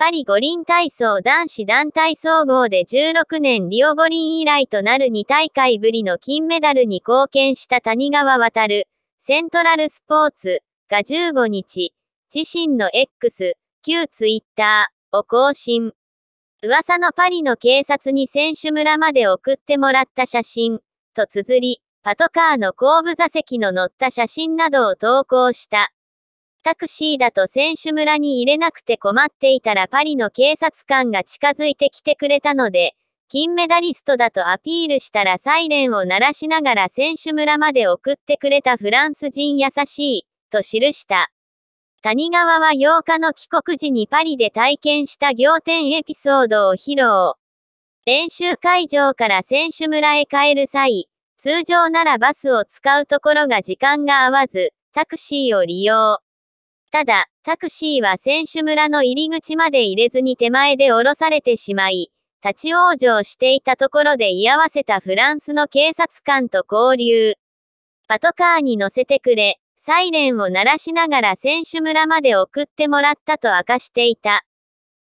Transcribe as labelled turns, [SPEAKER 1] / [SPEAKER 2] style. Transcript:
[SPEAKER 1] パリ五輪体操男子団体総合で16年リオ五輪以来となる2大会ぶりの金メダルに貢献した谷川渡る、セントラルスポーツが15日、自身の X、旧ツイッターを更新。噂のパリの警察に選手村まで送ってもらった写真、と綴り、パトカーの後部座席の乗った写真などを投稿した。タクシーだと選手村に入れなくて困っていたらパリの警察官が近づいてきてくれたので、金メダリストだとアピールしたらサイレンを鳴らしながら選手村まで送ってくれたフランス人優しい、と記した。谷川は8日の帰国時にパリで体験した仰天エピソードを披露。練習会場から選手村へ帰る際、通常ならバスを使うところが時間が合わず、タクシーを利用。ただ、タクシーは選手村の入り口まで入れずに手前で降ろされてしまい、立ち往生していたところで居合わせたフランスの警察官と交流。パトカーに乗せてくれ、サイレンを鳴らしながら選手村まで送ってもらったと明かしていた。